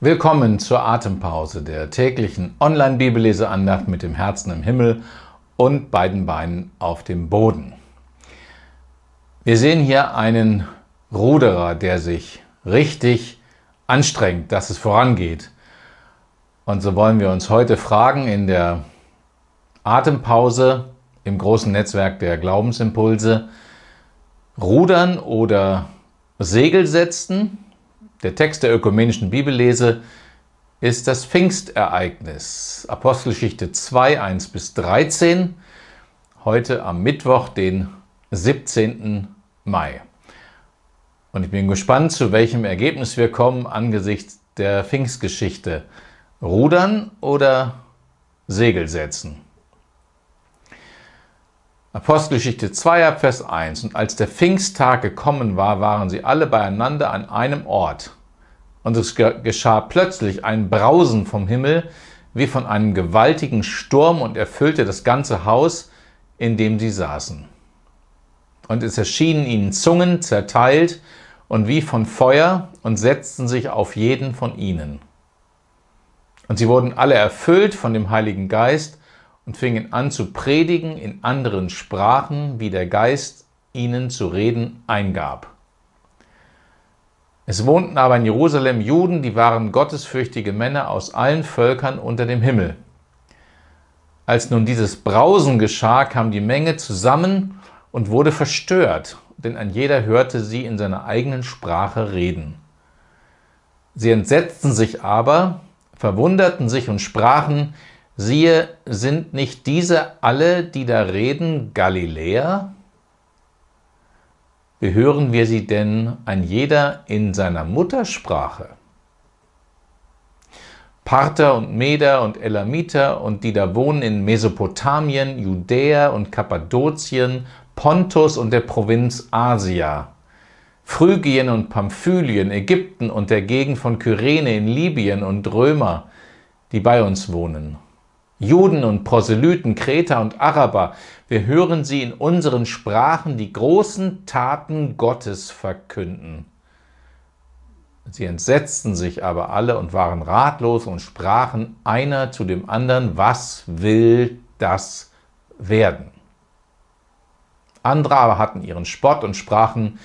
Willkommen zur Atempause, der täglichen Online-Bibelleseandacht mit dem Herzen im Himmel und beiden Beinen auf dem Boden. Wir sehen hier einen Ruderer, der sich richtig anstrengt, dass es vorangeht. Und so wollen wir uns heute fragen in der Atempause im großen Netzwerk der Glaubensimpulse, rudern oder Segel setzen? Der Text der ökumenischen Bibellese ist das Pfingstereignis, Apostelgeschichte 2, 1 bis 13, heute am Mittwoch, den 17. Mai. Und ich bin gespannt, zu welchem Ergebnis wir kommen angesichts der Pfingstgeschichte. Rudern oder Segel setzen? Apostelgeschichte 2, Vers 1. Und als der Pfingsttag gekommen war, waren sie alle beieinander an einem Ort. Und es geschah plötzlich ein Brausen vom Himmel, wie von einem gewaltigen Sturm, und erfüllte das ganze Haus, in dem sie saßen. Und es erschienen ihnen Zungen zerteilt und wie von Feuer und setzten sich auf jeden von ihnen. Und sie wurden alle erfüllt von dem Heiligen Geist und fingen an zu predigen in anderen Sprachen, wie der Geist ihnen zu reden eingab. Es wohnten aber in Jerusalem Juden, die waren gottesfürchtige Männer aus allen Völkern unter dem Himmel. Als nun dieses Brausen geschah, kam die Menge zusammen und wurde verstört, denn ein jeder hörte sie in seiner eigenen Sprache reden. Sie entsetzten sich aber, verwunderten sich und sprachen, Siehe, sind nicht diese alle, die da reden, Galiläer? Behören wir sie denn ein jeder in seiner Muttersprache? Parther und Meder und Elamiter und die da wohnen in Mesopotamien, Judäa und Kappadokien, Pontus und der Provinz Asia, Phrygien und Pamphylien, Ägypten und der Gegend von Kyrene in Libyen und Römer, die bei uns wohnen. Juden und Proselyten, Kreter und Araber, wir hören sie in unseren Sprachen die großen Taten Gottes verkünden. Sie entsetzten sich aber alle und waren ratlos und sprachen einer zu dem anderen, was will das werden? Andere aber hatten ihren Spott und sprachen,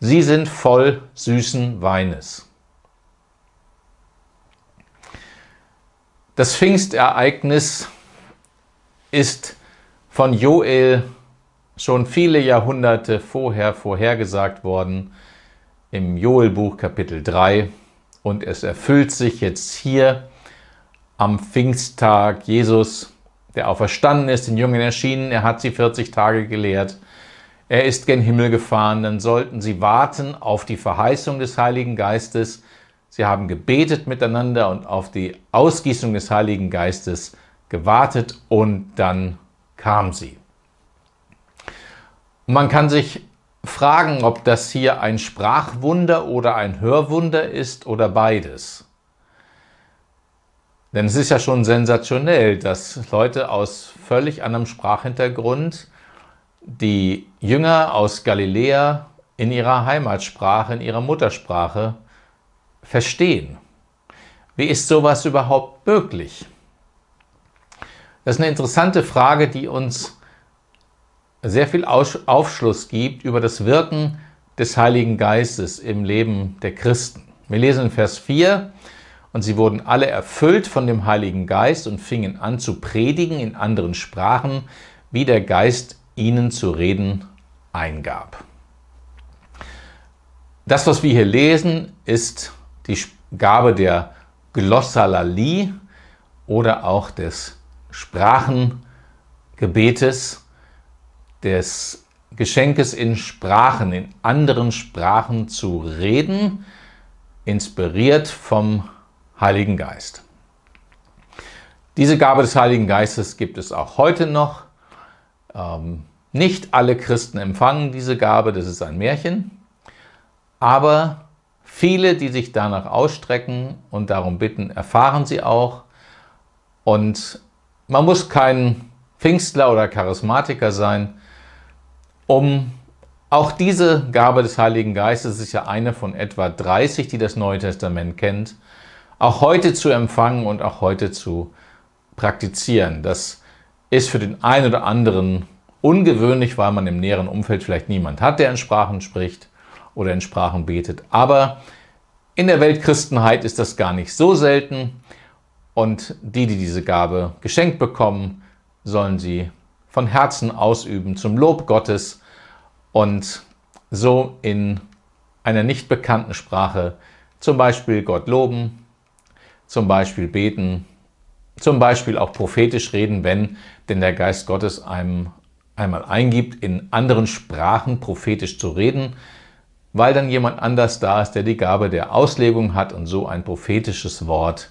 sie sind voll süßen Weines. Das Pfingstereignis ist von Joel schon viele Jahrhunderte vorher vorhergesagt worden im Joelbuch Kapitel 3 und es erfüllt sich jetzt hier am Pfingsttag Jesus, der auferstanden ist, den Jungen erschienen, er hat sie 40 Tage gelehrt, er ist gen Himmel gefahren, dann sollten sie warten auf die Verheißung des Heiligen Geistes, Sie haben gebetet miteinander und auf die Ausgießung des Heiligen Geistes gewartet und dann kam sie. man kann sich fragen, ob das hier ein Sprachwunder oder ein Hörwunder ist oder beides. Denn es ist ja schon sensationell, dass Leute aus völlig anderem Sprachhintergrund die Jünger aus Galiläa in ihrer Heimatsprache, in ihrer Muttersprache verstehen. Wie ist sowas überhaupt möglich? Das ist eine interessante Frage, die uns sehr viel Aufschluss gibt über das Wirken des Heiligen Geistes im Leben der Christen. Wir lesen in Vers 4, und sie wurden alle erfüllt von dem Heiligen Geist und fingen an zu predigen in anderen Sprachen, wie der Geist ihnen zu reden eingab. Das, was wir hier lesen, ist die Gabe der Glossalalie oder auch des Sprachengebetes, des Geschenkes in Sprachen, in anderen Sprachen zu reden, inspiriert vom Heiligen Geist. Diese Gabe des Heiligen Geistes gibt es auch heute noch. Ähm, nicht alle Christen empfangen diese Gabe, das ist ein Märchen, aber Viele, die sich danach ausstrecken und darum bitten, erfahren sie auch. Und man muss kein Pfingstler oder Charismatiker sein, um auch diese Gabe des Heiligen Geistes ist ja eine von etwa 30, die das Neue Testament kennt, auch heute zu empfangen und auch heute zu praktizieren. Das ist für den einen oder anderen ungewöhnlich, weil man im näheren Umfeld vielleicht niemand hat, der in Sprachen spricht oder in Sprachen betet. Aber in der Weltchristenheit ist das gar nicht so selten. Und die, die diese Gabe geschenkt bekommen, sollen sie von Herzen ausüben zum Lob Gottes und so in einer nicht bekannten Sprache zum Beispiel Gott loben, zum Beispiel beten, zum Beispiel auch prophetisch reden, wenn denn der Geist Gottes einem einmal eingibt, in anderen Sprachen prophetisch zu reden, weil dann jemand anders da ist, der die Gabe der Auslegung hat und so ein prophetisches Wort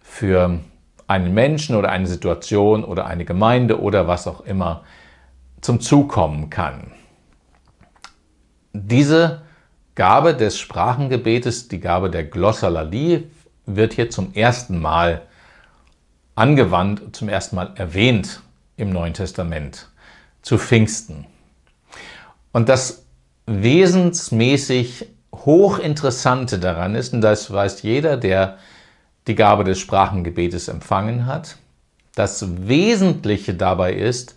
für einen Menschen oder eine Situation oder eine Gemeinde oder was auch immer zum Zug kommen kann. Diese Gabe des Sprachengebetes, die Gabe der Glossolalie, wird hier zum ersten Mal angewandt, zum ersten Mal erwähnt im Neuen Testament zu Pfingsten. Und das wesensmäßig hochinteressante daran ist, und das weiß jeder, der die Gabe des Sprachengebetes empfangen hat, das Wesentliche dabei ist,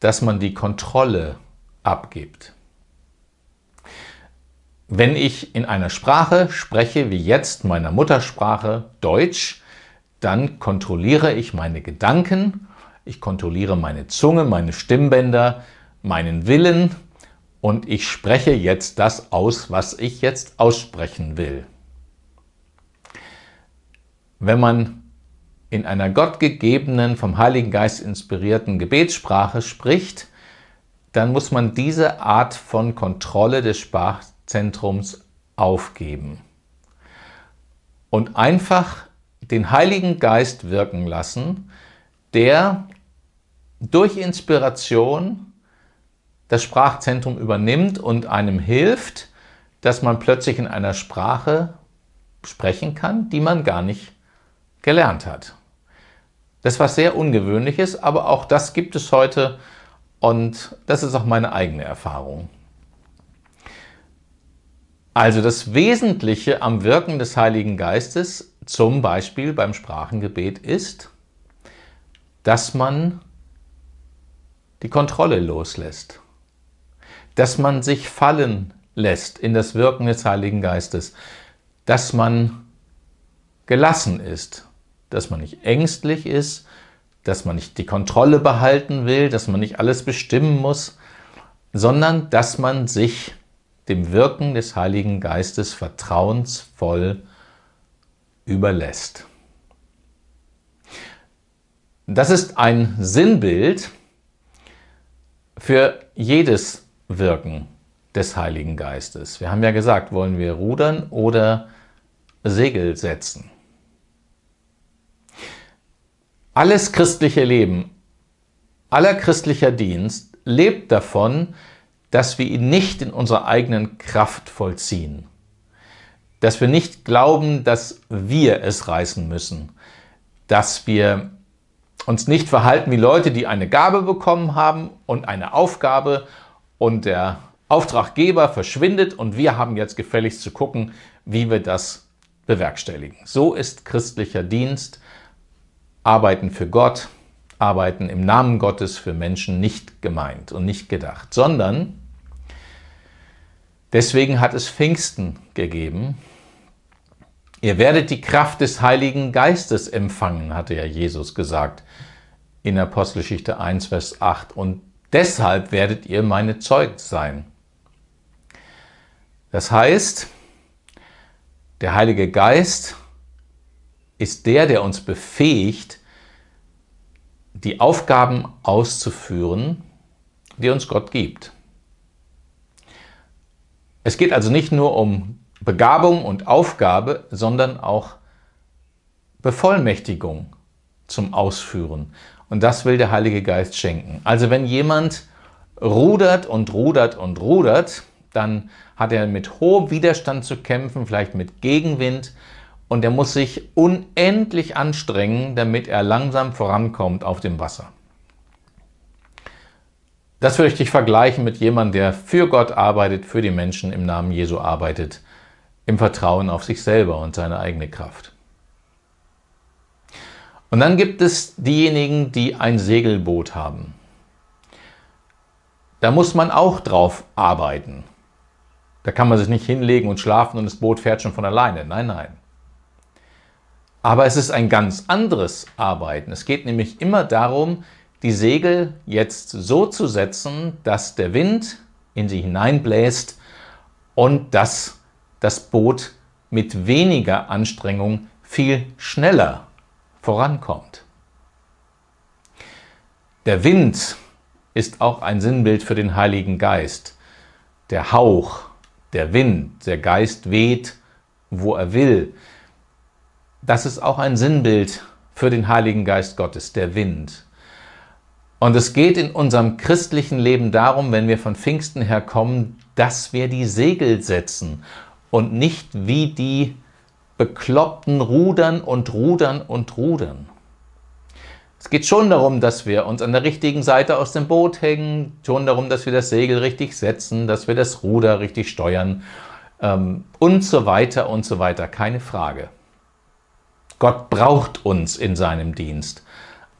dass man die Kontrolle abgibt. Wenn ich in einer Sprache spreche, wie jetzt meiner Muttersprache Deutsch, dann kontrolliere ich meine Gedanken, ich kontrolliere meine Zunge, meine Stimmbänder, meinen Willen, und ich spreche jetzt das aus, was ich jetzt aussprechen will. Wenn man in einer gottgegebenen, vom Heiligen Geist inspirierten Gebetssprache spricht, dann muss man diese Art von Kontrolle des Sprachzentrums aufgeben und einfach den Heiligen Geist wirken lassen, der durch Inspiration das Sprachzentrum übernimmt und einem hilft, dass man plötzlich in einer Sprache sprechen kann, die man gar nicht gelernt hat. Das ist was sehr Ungewöhnliches, aber auch das gibt es heute und das ist auch meine eigene Erfahrung. Also das Wesentliche am Wirken des Heiligen Geistes, zum Beispiel beim Sprachengebet, ist, dass man die Kontrolle loslässt dass man sich fallen lässt in das Wirken des Heiligen Geistes, dass man gelassen ist, dass man nicht ängstlich ist, dass man nicht die Kontrolle behalten will, dass man nicht alles bestimmen muss, sondern dass man sich dem Wirken des Heiligen Geistes vertrauensvoll überlässt. Das ist ein Sinnbild für jedes Wirken des Heiligen Geistes. Wir haben ja gesagt, wollen wir rudern oder Segel setzen. Alles christliche Leben, aller christlicher Dienst lebt davon, dass wir ihn nicht in unserer eigenen Kraft vollziehen. Dass wir nicht glauben, dass wir es reißen müssen. Dass wir uns nicht verhalten wie Leute, die eine Gabe bekommen haben und eine Aufgabe und der Auftraggeber verschwindet und wir haben jetzt gefälligst zu gucken, wie wir das bewerkstelligen. So ist christlicher Dienst, Arbeiten für Gott, Arbeiten im Namen Gottes für Menschen nicht gemeint und nicht gedacht, sondern deswegen hat es Pfingsten gegeben. Ihr werdet die Kraft des Heiligen Geistes empfangen, hatte ja Jesus gesagt in Apostelgeschichte 1, Vers 8. Und Deshalb werdet ihr meine Zeugen sein. Das heißt, der Heilige Geist ist der, der uns befähigt, die Aufgaben auszuführen, die uns Gott gibt. Es geht also nicht nur um Begabung und Aufgabe, sondern auch Bevollmächtigung zum Ausführen. Und das will der Heilige Geist schenken. Also wenn jemand rudert und rudert und rudert, dann hat er mit hohem Widerstand zu kämpfen, vielleicht mit Gegenwind und er muss sich unendlich anstrengen, damit er langsam vorankommt auf dem Wasser. Das würde ich dich vergleichen mit jemandem, der für Gott arbeitet, für die Menschen im Namen Jesu arbeitet, im Vertrauen auf sich selber und seine eigene Kraft. Und dann gibt es diejenigen, die ein Segelboot haben. Da muss man auch drauf arbeiten. Da kann man sich nicht hinlegen und schlafen und das Boot fährt schon von alleine. Nein, nein. Aber es ist ein ganz anderes Arbeiten. Es geht nämlich immer darum, die Segel jetzt so zu setzen, dass der Wind in sie hineinbläst und dass das Boot mit weniger Anstrengung viel schneller vorankommt. Der Wind ist auch ein Sinnbild für den Heiligen Geist. Der Hauch, der Wind, der Geist weht, wo er will. Das ist auch ein Sinnbild für den Heiligen Geist Gottes, der Wind. Und es geht in unserem christlichen Leben darum, wenn wir von Pfingsten herkommen, dass wir die Segel setzen und nicht wie die bekloppten Rudern und Rudern und Rudern. Es geht schon darum, dass wir uns an der richtigen Seite aus dem Boot hängen, schon darum, dass wir das Segel richtig setzen, dass wir das Ruder richtig steuern ähm, und so weiter und so weiter, keine Frage. Gott braucht uns in seinem Dienst,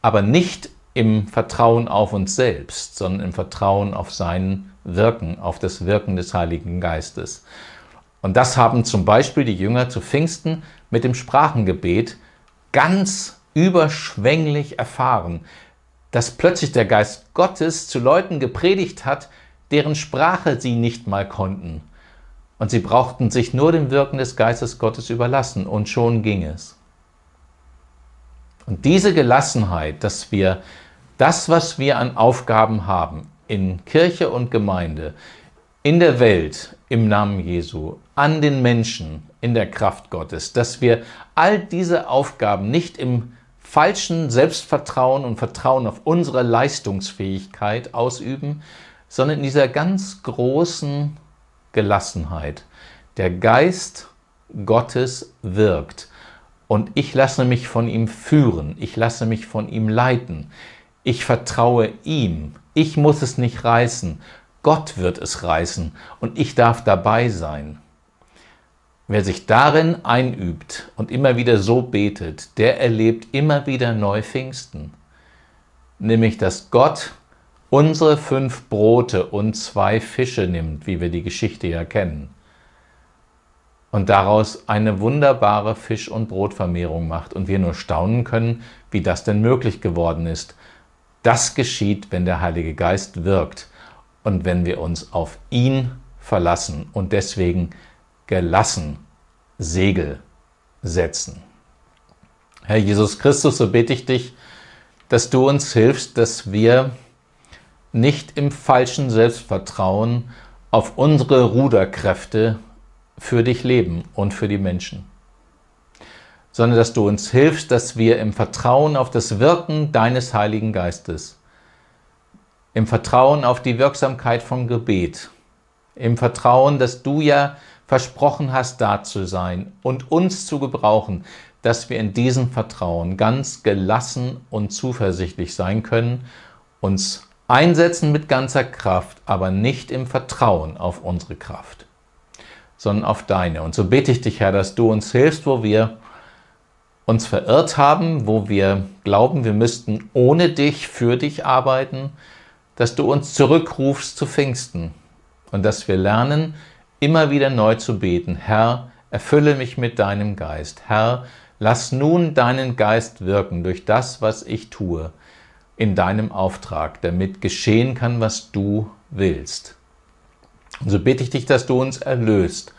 aber nicht im Vertrauen auf uns selbst, sondern im Vertrauen auf sein Wirken, auf das Wirken des Heiligen Geistes. Und das haben zum Beispiel die Jünger zu Pfingsten mit dem Sprachengebet ganz überschwänglich erfahren, dass plötzlich der Geist Gottes zu Leuten gepredigt hat, deren Sprache sie nicht mal konnten. Und sie brauchten sich nur dem Wirken des Geistes Gottes überlassen und schon ging es. Und diese Gelassenheit, dass wir das, was wir an Aufgaben haben, in Kirche und Gemeinde, in der Welt, im Namen Jesu an den Menschen in der Kraft Gottes, dass wir all diese Aufgaben nicht im falschen Selbstvertrauen und Vertrauen auf unsere Leistungsfähigkeit ausüben, sondern in dieser ganz großen Gelassenheit. Der Geist Gottes wirkt und ich lasse mich von ihm führen, ich lasse mich von ihm leiten, ich vertraue ihm, ich muss es nicht reißen, Gott wird es reißen und ich darf dabei sein. Wer sich darin einübt und immer wieder so betet, der erlebt immer wieder Neufingsten, Nämlich, dass Gott unsere fünf Brote und zwei Fische nimmt, wie wir die Geschichte ja kennen, und daraus eine wunderbare Fisch- und Brotvermehrung macht und wir nur staunen können, wie das denn möglich geworden ist. Das geschieht, wenn der Heilige Geist wirkt und wenn wir uns auf ihn verlassen und deswegen gelassen Segel setzen. Herr Jesus Christus, so bete ich dich, dass du uns hilfst, dass wir nicht im falschen Selbstvertrauen auf unsere Ruderkräfte für dich leben und für die Menschen, sondern dass du uns hilfst, dass wir im Vertrauen auf das Wirken deines Heiligen Geistes im Vertrauen auf die Wirksamkeit von Gebet. Im Vertrauen, dass du ja versprochen hast, da zu sein und uns zu gebrauchen, dass wir in diesem Vertrauen ganz gelassen und zuversichtlich sein können, uns einsetzen mit ganzer Kraft, aber nicht im Vertrauen auf unsere Kraft, sondern auf deine. Und so bete ich dich, Herr, dass du uns hilfst, wo wir uns verirrt haben, wo wir glauben, wir müssten ohne dich für dich arbeiten, dass du uns zurückrufst zu Pfingsten und dass wir lernen, immer wieder neu zu beten. Herr, erfülle mich mit deinem Geist. Herr, lass nun deinen Geist wirken durch das, was ich tue, in deinem Auftrag, damit geschehen kann, was du willst. Und so bete ich dich, dass du uns erlöst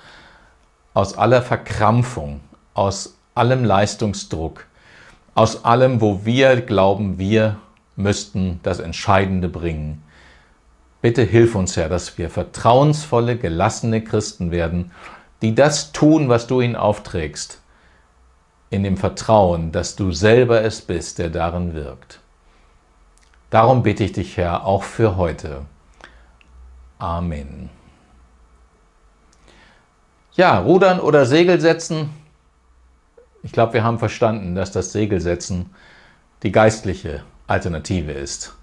aus aller Verkrampfung, aus allem Leistungsdruck, aus allem, wo wir glauben, wir müssten das Entscheidende bringen. Bitte hilf uns, Herr, dass wir vertrauensvolle, gelassene Christen werden, die das tun, was du ihnen aufträgst, in dem Vertrauen, dass du selber es bist, der darin wirkt. Darum bitte ich dich, Herr, auch für heute. Amen. Ja, rudern oder Segel setzen? Ich glaube, wir haben verstanden, dass das Segelsetzen die geistliche Alternative ist.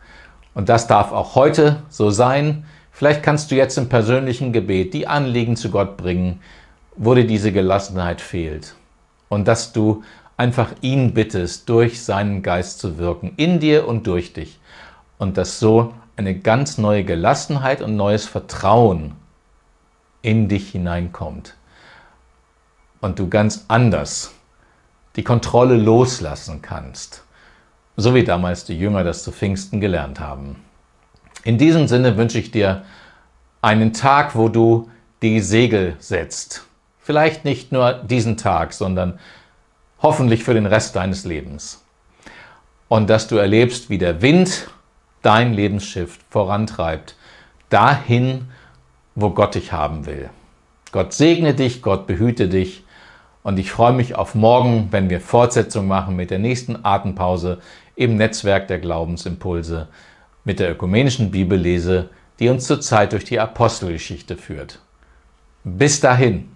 Und das darf auch heute so sein. Vielleicht kannst du jetzt im persönlichen Gebet die Anliegen zu Gott bringen, wo dir diese Gelassenheit fehlt. Und dass du einfach ihn bittest, durch seinen Geist zu wirken, in dir und durch dich. Und dass so eine ganz neue Gelassenheit und neues Vertrauen in dich hineinkommt. Und du ganz anders die Kontrolle loslassen kannst so wie damals die Jünger das zu Pfingsten gelernt haben. In diesem Sinne wünsche ich dir einen Tag, wo du die Segel setzt. Vielleicht nicht nur diesen Tag, sondern hoffentlich für den Rest deines Lebens. Und dass du erlebst, wie der Wind dein Lebensschiff vorantreibt, dahin, wo Gott dich haben will. Gott segne dich, Gott behüte dich und ich freue mich auf morgen, wenn wir Fortsetzung machen mit der nächsten Atempause im Netzwerk der Glaubensimpulse mit der ökumenischen Bibellese, die uns zurzeit durch die Apostelgeschichte führt. Bis dahin!